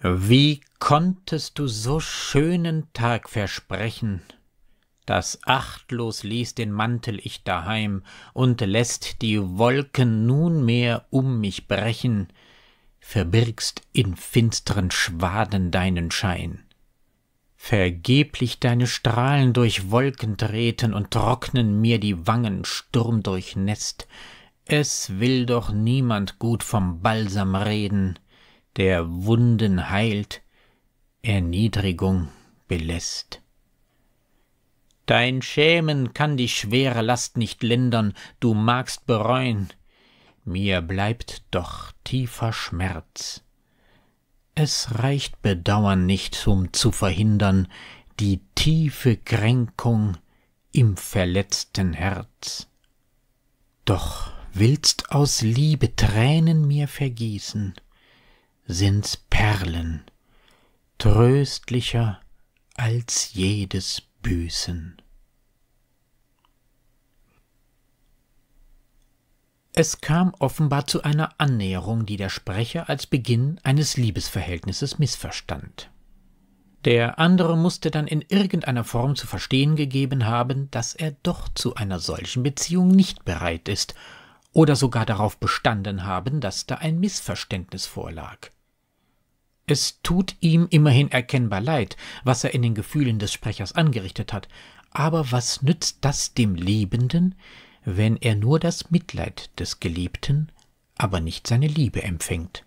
Wie konntest du so schönen Tag versprechen? Das achtlos ließ den Mantel ich daheim und lässt die Wolken nunmehr um mich brechen, verbirgst in finsteren Schwaden deinen Schein. Vergeblich deine Strahlen durch Wolken treten und trocknen mir die Wangen sturmdurchnässt. Es will doch niemand gut vom Balsam reden der Wunden heilt, Erniedrigung belässt. Dein Schämen kann die schwere Last nicht lindern, du magst bereuen, mir bleibt doch tiefer Schmerz. Es reicht Bedauern nicht, um zu verhindern die tiefe Kränkung im verletzten Herz. Doch willst aus Liebe Tränen mir vergießen, sind's Perlen, tröstlicher als jedes Büßen. Es kam offenbar zu einer Annäherung, die der Sprecher als Beginn eines Liebesverhältnisses missverstand. Der andere musste dann in irgendeiner Form zu verstehen gegeben haben, dass er doch zu einer solchen Beziehung nicht bereit ist, oder sogar darauf bestanden haben, dass da ein Missverständnis vorlag. Es tut ihm immerhin erkennbar leid, was er in den Gefühlen des Sprechers angerichtet hat, aber was nützt das dem Liebenden, wenn er nur das Mitleid des Geliebten, aber nicht seine Liebe empfängt?